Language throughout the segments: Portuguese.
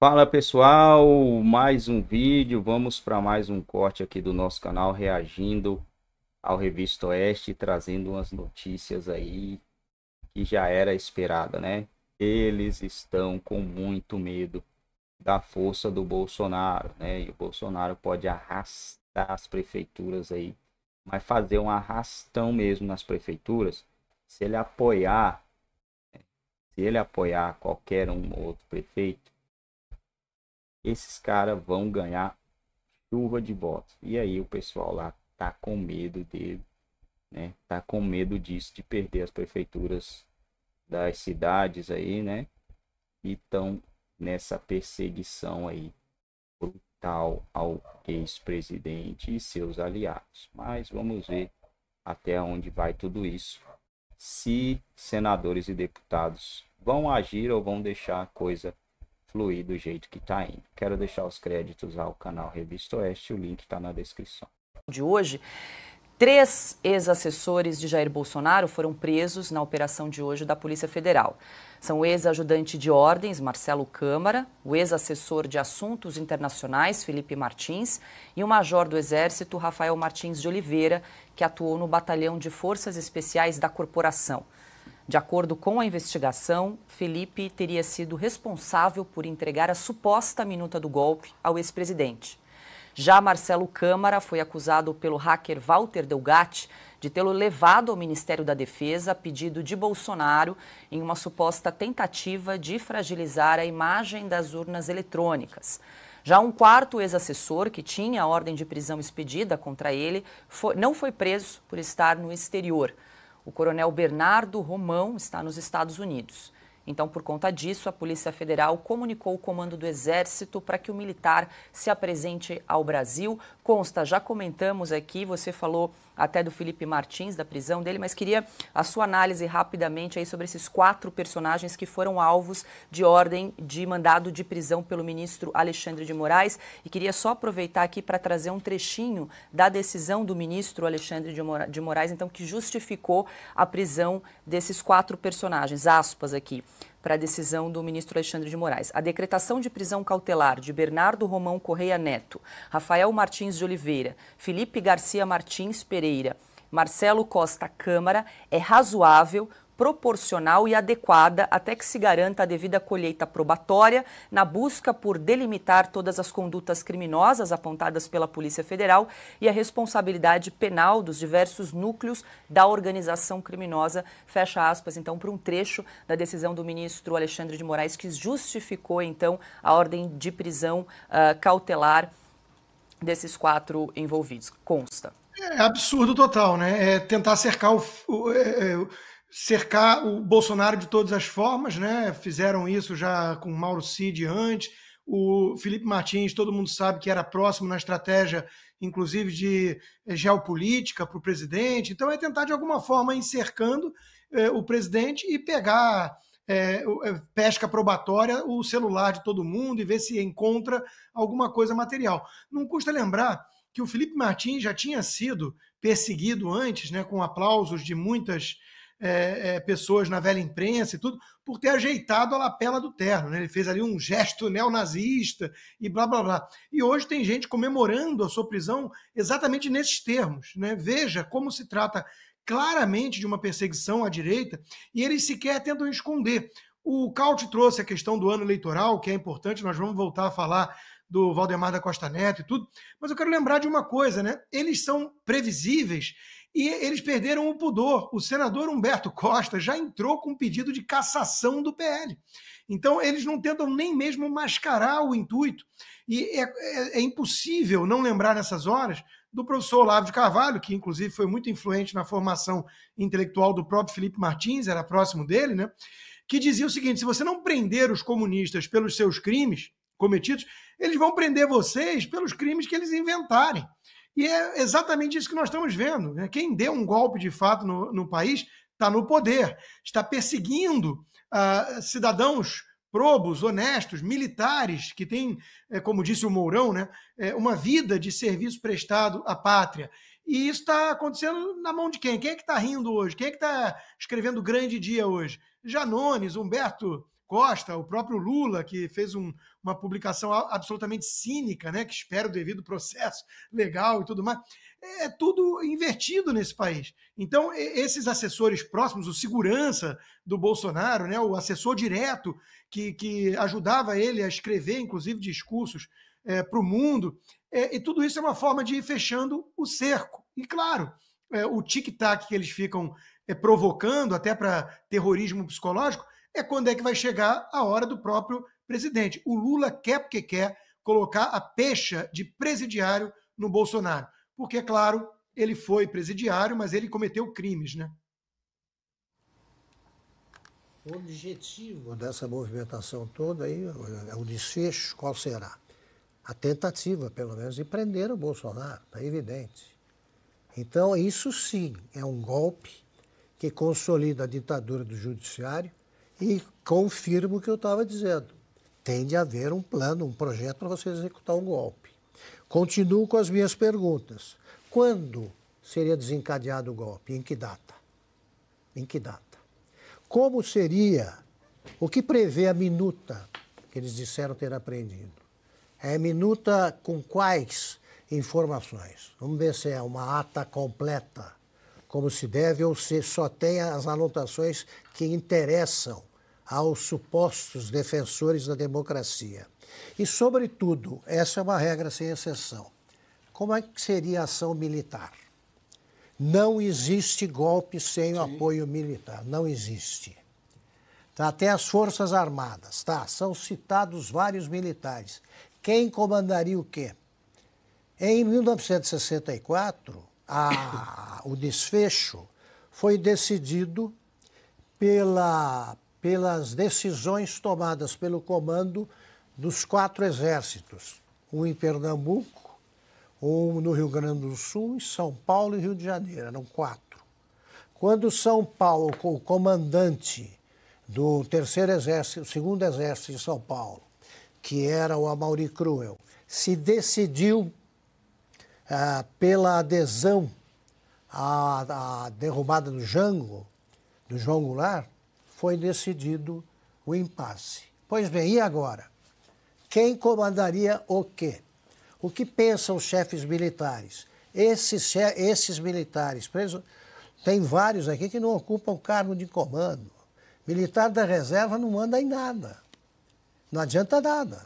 Fala pessoal, mais um vídeo, vamos para mais um corte aqui do nosso canal reagindo ao Revista Oeste, trazendo umas notícias aí que já era esperada, né? Eles estão com muito medo da força do Bolsonaro, né? E o Bolsonaro pode arrastar as prefeituras aí, mas fazer um arrastão mesmo nas prefeituras, se ele apoiar, né? se ele apoiar qualquer um outro prefeito, esses caras vão ganhar chuva de votos. E aí o pessoal lá tá com medo dele, né? Tá com medo disso, de perder as prefeituras das cidades aí, né? E tão nessa perseguição aí brutal ao ex-presidente e seus aliados. Mas vamos ver até onde vai tudo isso. Se senadores e deputados vão agir ou vão deixar a coisa fluir do jeito que está indo. Quero deixar os créditos ao canal Revista Oeste, o link está na descrição. De hoje, três ex-assessores de Jair Bolsonaro foram presos na operação de hoje da Polícia Federal. São o ex-ajudante de ordens, Marcelo Câmara, o ex-assessor de assuntos internacionais, Felipe Martins, e o major do Exército, Rafael Martins de Oliveira, que atuou no batalhão de forças especiais da corporação. De acordo com a investigação, Felipe teria sido responsável por entregar a suposta minuta do golpe ao ex-presidente. Já Marcelo Câmara foi acusado pelo hacker Walter Delgatti de tê-lo levado ao Ministério da Defesa a pedido de Bolsonaro em uma suposta tentativa de fragilizar a imagem das urnas eletrônicas. Já um quarto ex-assessor, que tinha a ordem de prisão expedida contra ele, foi, não foi preso por estar no exterior. O coronel Bernardo Romão está nos Estados Unidos. Então, por conta disso, a Polícia Federal comunicou o comando do Exército para que o militar se apresente ao Brasil consta, já comentamos aqui, você falou até do Felipe Martins, da prisão dele, mas queria a sua análise rapidamente aí sobre esses quatro personagens que foram alvos de ordem de mandado de prisão pelo ministro Alexandre de Moraes. E queria só aproveitar aqui para trazer um trechinho da decisão do ministro Alexandre de Moraes, então, que justificou a prisão desses quatro personagens. Aspas aqui para a decisão do ministro Alexandre de Moraes. A decretação de prisão cautelar de Bernardo Romão Correia Neto, Rafael Martins de Oliveira, Felipe Garcia Martins Pereira, Marcelo Costa Câmara é razoável proporcional e adequada até que se garanta a devida colheita probatória na busca por delimitar todas as condutas criminosas apontadas pela Polícia Federal e a responsabilidade penal dos diversos núcleos da organização criminosa. Fecha aspas, então, para um trecho da decisão do ministro Alexandre de Moraes que justificou, então, a ordem de prisão uh, cautelar desses quatro envolvidos. Consta. É absurdo total, né? É tentar cercar o, o, é, é cercar o Bolsonaro de todas as formas, né? Fizeram isso já com Mauro Cid antes. O Felipe Martins, todo mundo sabe que era próximo na estratégia, inclusive de eh, geopolítica para o presidente. Então, é tentar, de alguma forma, ir cercando eh, o presidente e pegar eh, eh, pesca probatória o celular de todo mundo e ver se encontra alguma coisa material. Não custa lembrar que o Felipe Martins já tinha sido perseguido antes, né, com aplausos de muitas é, é, pessoas na velha imprensa e tudo, por ter ajeitado a lapela do terno. Né? Ele fez ali um gesto neonazista e blá blá blá. E hoje tem gente comemorando a sua prisão exatamente nesses termos. Né? Veja como se trata claramente de uma perseguição à direita e eles sequer tentam esconder. O Caute trouxe a questão do ano eleitoral, que é importante, nós vamos voltar a falar do Valdemar da Costa Neto e tudo, mas eu quero lembrar de uma coisa, né? Eles são previsíveis e eles perderam o pudor. O senador Humberto Costa já entrou com um pedido de cassação do PL. Então, eles não tentam nem mesmo mascarar o intuito. E é, é, é impossível não lembrar nessas horas do professor Olavo de Carvalho, que inclusive foi muito influente na formação intelectual do próprio Felipe Martins, era próximo dele, né? Que dizia o seguinte: se você não prender os comunistas pelos seus crimes cometidos, eles vão prender vocês pelos crimes que eles inventarem. E é exatamente isso que nós estamos vendo. Né? Quem deu um golpe de fato no, no país está no poder, está perseguindo uh, cidadãos probos, honestos, militares, que têm, eh, como disse o Mourão, né, eh, uma vida de serviço prestado à pátria. E isso está acontecendo na mão de quem? Quem é que está rindo hoje? Quem é que está escrevendo grande dia hoje? Janones, Humberto Costa, o próprio Lula, que fez um, uma publicação absolutamente cínica, né, que espera o devido processo legal e tudo mais, é tudo invertido nesse país. Então, esses assessores próximos, o segurança do Bolsonaro, né, o assessor direto que, que ajudava ele a escrever, inclusive, discursos é, para o mundo, é, e tudo isso é uma forma de ir fechando o cerco. E, claro, é, o tic-tac que eles ficam é, provocando, até para terrorismo psicológico, é quando é que vai chegar a hora do próprio presidente. O Lula quer porque quer colocar a pecha de presidiário no Bolsonaro. Porque, é claro, ele foi presidiário, mas ele cometeu crimes, né? O objetivo dessa movimentação toda aí, é o desfecho, qual será? A tentativa, pelo menos, de prender o Bolsonaro, é evidente. Então, isso sim é um golpe que consolida a ditadura do judiciário, e confirmo o que eu estava dizendo. Tem de haver um plano, um projeto para você executar um golpe. Continuo com as minhas perguntas. Quando seria desencadeado o golpe? Em que data? Em que data? Como seria? O que prevê a minuta que eles disseram ter aprendido? É minuta com quais informações? Vamos ver se é uma ata completa, como se deve, ou se só tem as anotações que interessam aos supostos defensores da democracia. E, sobretudo, essa é uma regra sem exceção. Como é que seria a ação militar? Não existe golpe sem Sim. o apoio militar, não existe. Tá, até as Forças Armadas, tá? São citados vários militares. Quem comandaria o quê? Em 1964, a, o desfecho foi decidido pela pelas decisões tomadas pelo comando dos quatro exércitos, um em Pernambuco, um no Rio Grande do Sul, em São Paulo e Rio de Janeiro, eram quatro. Quando São Paulo, o comandante do terceiro exército, o segundo exército de São Paulo, que era o Amauri Cruel, se decidiu ah, pela adesão à, à derrubada do Jango, do João Goulart, foi decidido o impasse. Pois bem, e agora? Quem comandaria o quê? O que pensam os chefes militares? Esses, esses militares, presos tem vários aqui que não ocupam cargo de comando. Militar da reserva não manda em nada. Não adianta nada.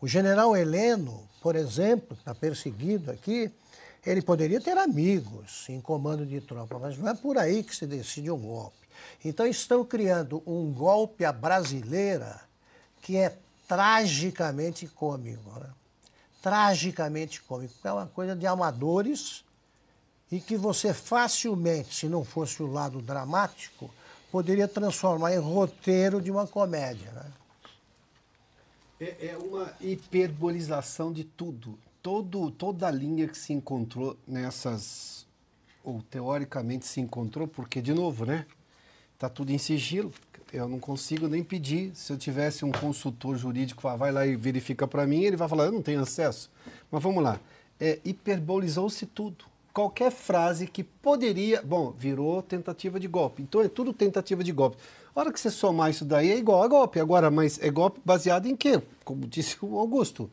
O general Heleno, por exemplo, está perseguido aqui, ele poderia ter amigos em comando de tropa, mas não é por aí que se decide um golpe. Então estão criando um golpe à brasileira que é tragicamente cômico. Né? Tragicamente cômico. É uma coisa de amadores e que você facilmente, se não fosse o lado dramático, poderia transformar em roteiro de uma comédia. Né? É, é uma hiperbolização de tudo. Todo, toda a linha que se encontrou nessas ou teoricamente se encontrou, porque, de novo, né? está tudo em sigilo. Eu não consigo nem pedir. Se eu tivesse um consultor jurídico, vai lá e verifica para mim, ele vai falar, eu não tenho acesso. Mas vamos lá. É, hiperbolizou-se tudo. Qualquer frase que poderia. Bom, virou tentativa de golpe. Então é tudo tentativa de golpe. A hora que você somar isso daí é igual a golpe. Agora, mas é golpe baseado em quê? Como disse o Augusto.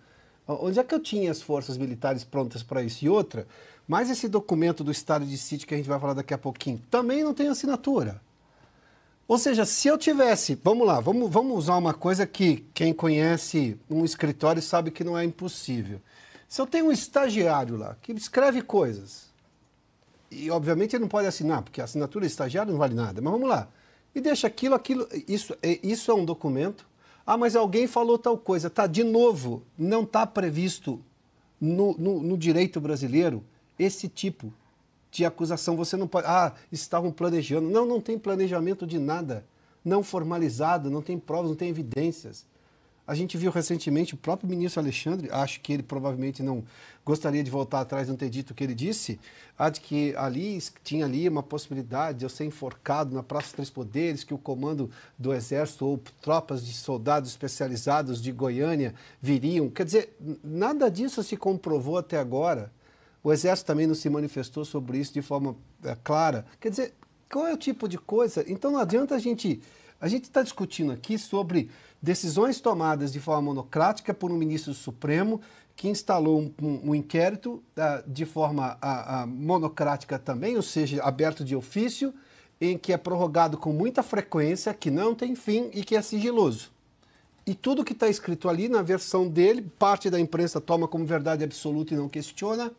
Onde é que eu tinha as forças militares prontas para isso? E outra, mais esse documento do estado de sítio que a gente vai falar daqui a pouquinho, também não tem assinatura. Ou seja, se eu tivesse, vamos lá, vamos, vamos usar uma coisa que quem conhece um escritório sabe que não é impossível. Se eu tenho um estagiário lá que escreve coisas, e obviamente ele não pode assinar, porque a assinatura de estagiário não vale nada, mas vamos lá. E deixa aquilo, aquilo, isso, é, isso é um documento. Ah, mas alguém falou tal coisa. Tá, de novo, não está previsto no, no, no direito brasileiro esse tipo de acusação. Você não pode. Ah, estavam planejando. Não, não tem planejamento de nada. Não formalizado, não tem provas, não tem evidências. A gente viu recentemente o próprio ministro Alexandre, acho que ele provavelmente não gostaria de voltar atrás, não ter dito o que ele disse, a de que ali tinha ali uma possibilidade de eu ser enforcado na Praça dos Três Poderes, que o comando do Exército ou tropas de soldados especializados de Goiânia viriam. Quer dizer, nada disso se comprovou até agora. O Exército também não se manifestou sobre isso de forma é, clara. Quer dizer, qual é o tipo de coisa? Então não adianta a gente. A gente está discutindo aqui sobre decisões tomadas de forma monocrática por um ministro Supremo que instalou um, um, um inquérito uh, de forma uh, uh, monocrática também, ou seja, aberto de ofício, em que é prorrogado com muita frequência, que não tem fim e que é sigiloso. E tudo que está escrito ali na versão dele, parte da imprensa toma como verdade absoluta e não questiona,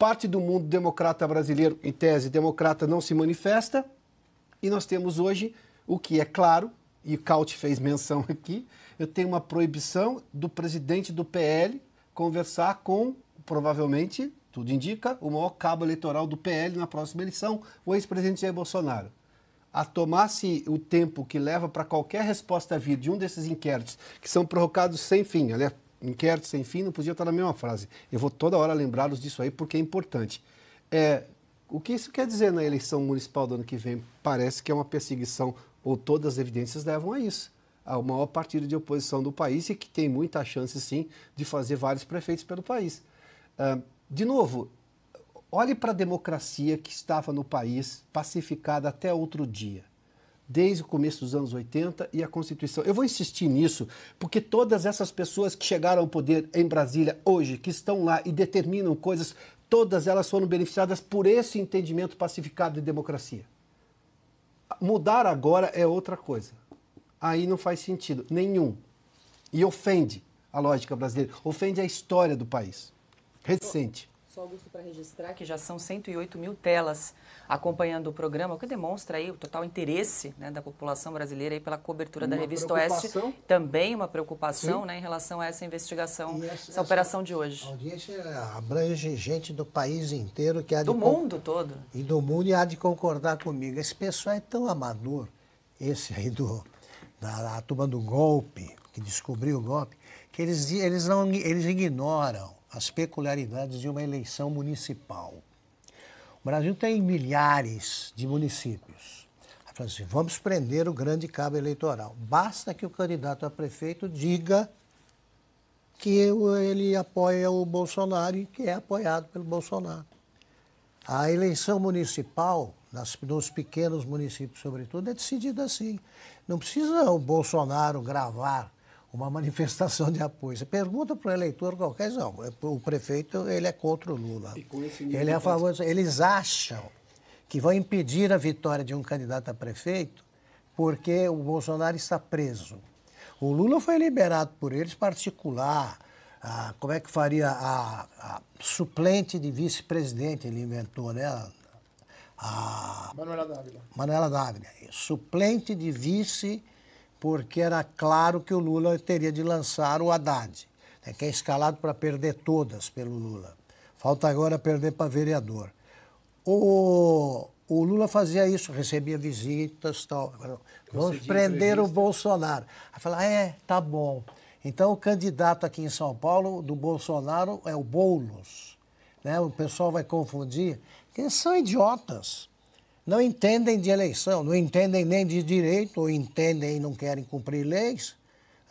parte do mundo democrata brasileiro, em tese democrata, não se manifesta. E nós temos hoje o que é claro, e o Caut fez menção aqui, eu tenho uma proibição do presidente do PL conversar com, provavelmente, tudo indica, o maior cabo eleitoral do PL na próxima eleição, o ex-presidente Jair Bolsonaro. A tomar-se o tempo que leva para qualquer resposta vir de um desses inquéritos, que são provocados sem fim, aliás, inquérito sem fim não podia estar na mesma frase. Eu vou toda hora lembrá-los disso aí porque é importante. É, o que isso quer dizer na eleição municipal do ano que vem? Parece que é uma perseguição, ou todas as evidências levam a isso. Ao maior partido de oposição do país e que tem muita chance, sim, de fazer vários prefeitos pelo país. Uh, de novo, olhe para a democracia que estava no país pacificada até outro dia desde o começo dos anos 80 e a Constituição. Eu vou insistir nisso, porque todas essas pessoas que chegaram ao poder em Brasília hoje, que estão lá e determinam coisas, todas elas foram beneficiadas por esse entendimento pacificado de democracia. Mudar agora é outra coisa. Aí não faz sentido nenhum. E ofende a lógica brasileira, ofende a história do país. Recente só, Augusto, para registrar que já são 108 mil telas acompanhando o programa, o que demonstra aí o total interesse né, da população brasileira aí pela cobertura uma da Revista Oeste. Também uma preocupação né, em relação a essa investigação, essa, essa, operação de hoje. A audiência abrange gente do país inteiro. que Do mundo con... todo. E do mundo e há de concordar comigo. Esse pessoal é tão amador, esse aí do, da, da turma do golpe, que descobriu o golpe, que eles, eles, não, eles ignoram as peculiaridades de uma eleição municipal. O Brasil tem milhares de municípios. Assim, vamos prender o grande cabo eleitoral. Basta que o candidato a prefeito diga que ele apoia o Bolsonaro e que é apoiado pelo Bolsonaro. A eleição municipal, nas, nos pequenos municípios, sobretudo, é decidida assim. Não precisa o Bolsonaro gravar uma manifestação de apoio. Você pergunta para o eleitor qualquer, não, é, o prefeito ele é contra o Lula. Ele é a favor, eles acham que vão impedir a vitória de um candidato a prefeito porque o Bolsonaro está preso. O Lula foi liberado por eles particular. A, ah, como é que faria a, a suplente de vice-presidente, ele inventou, né? A, Manuela Dávila. Manuela Dávila, suplente de vice porque era claro que o Lula teria de lançar o Haddad, né, que é escalado para perder todas pelo Lula. Falta agora perder para vereador. O, o Lula fazia isso, recebia visitas, tal. Vamos prender o Bolsonaro. Aí fala, é, tá bom. Então o candidato aqui em São Paulo do Bolsonaro é o Boulos. Né? O pessoal vai confundir, eles são idiotas não entendem de eleição, não entendem nem de direito, ou entendem e não querem cumprir leis,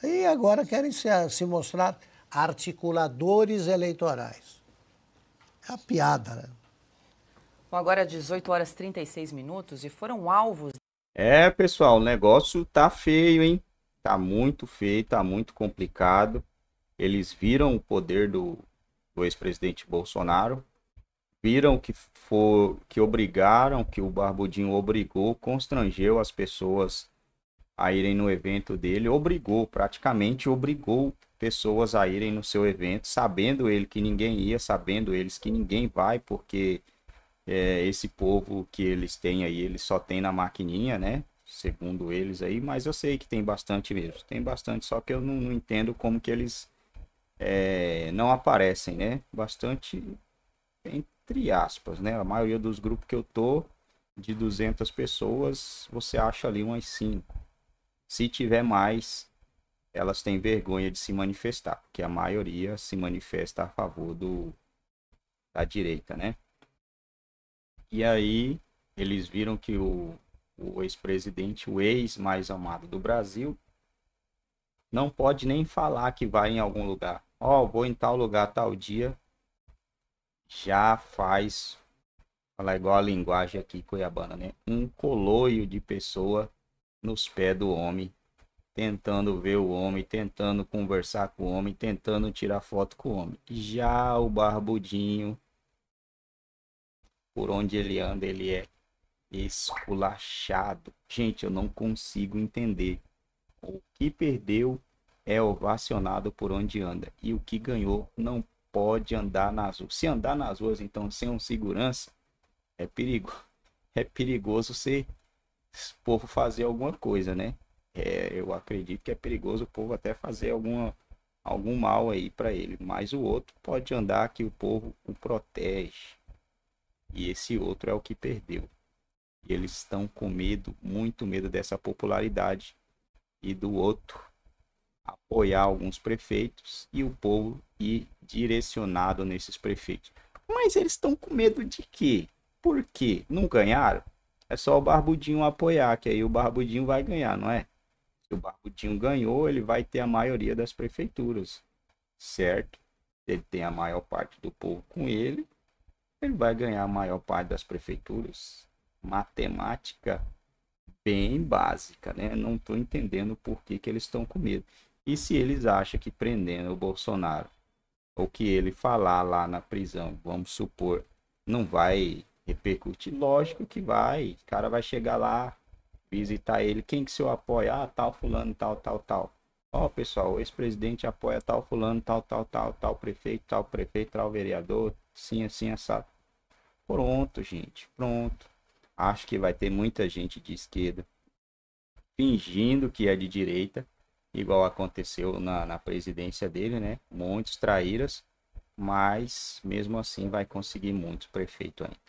e agora querem se, se mostrar articuladores eleitorais. É a piada, né? Bom, agora 18 é horas 36 minutos e foram alvos. É, pessoal, o negócio tá feio, hein? Tá muito feio, tá muito complicado. Eles viram o poder do, do ex-presidente Bolsonaro, viram que for que obrigaram, que o Barbudinho obrigou, constrangeu as pessoas a irem no evento dele, obrigou, praticamente obrigou pessoas a irem no seu evento, sabendo ele que ninguém ia, sabendo eles que ninguém vai, porque é, esse povo que eles têm aí, eles só tem na maquininha, né? Segundo eles aí, mas eu sei que tem bastante mesmo, tem bastante, só que eu não, não entendo como que eles é, não aparecem, né? Bastante tem entre aspas, né? A maioria dos grupos que eu tô, de 200 pessoas, você acha ali umas 5. Se tiver mais, elas têm vergonha de se manifestar, porque a maioria se manifesta a favor do da direita, né? E aí eles viram que o, o ex-presidente, o ex mais amado do Brasil, não pode nem falar que vai em algum lugar. Ó, oh, vou em tal lugar tal dia, já faz, falar igual a linguagem aqui cuiabana, né? Um coloio de pessoa nos pés do homem, tentando ver o homem, tentando conversar com o homem, tentando tirar foto com o homem. Já o barbudinho, por onde ele anda, ele é esculachado. Gente, eu não consigo entender. O que perdeu é ovacionado por onde anda e o que ganhou não pode andar nas ruas. Se andar nas ruas, então, sem um segurança, é perigo. É perigoso se o povo fazer alguma coisa, né? É, eu acredito que é perigoso o povo até fazer alguma, algum mal aí para ele. Mas o outro pode andar que o povo o protege. E esse outro é o que perdeu. E eles estão com medo, muito medo dessa popularidade e do outro apoiar alguns prefeitos e o povo ir direcionado nesses prefeitos. Mas eles estão com medo de quê? Por quê? Não ganharam? É só o Barbudinho apoiar, que aí o Barbudinho vai ganhar, não é? Se o Barbudinho ganhou, ele vai ter a maioria das prefeituras, certo? Ele tem a maior parte do povo com ele, ele vai ganhar a maior parte das prefeituras. Matemática bem básica, né? Não estou entendendo por que, que eles estão com medo. E se eles acham que prendendo o Bolsonaro, ou que ele falar lá na prisão, vamos supor, não vai repercutir? Lógico que vai. O cara vai chegar lá, visitar ele. Quem que se eu Ah, tal fulano, tal, tal, tal. Ó, oh, pessoal, o ex-presidente apoia tal fulano, tal, tal, tal, tal prefeito, tal prefeito, tal vereador, sim, assim, assado. Pronto, gente, pronto. Acho que vai ter muita gente de esquerda fingindo que é de direita, igual aconteceu na, na presidência dele, né? Muitos traíras, mas mesmo assim vai conseguir muito prefeito ainda.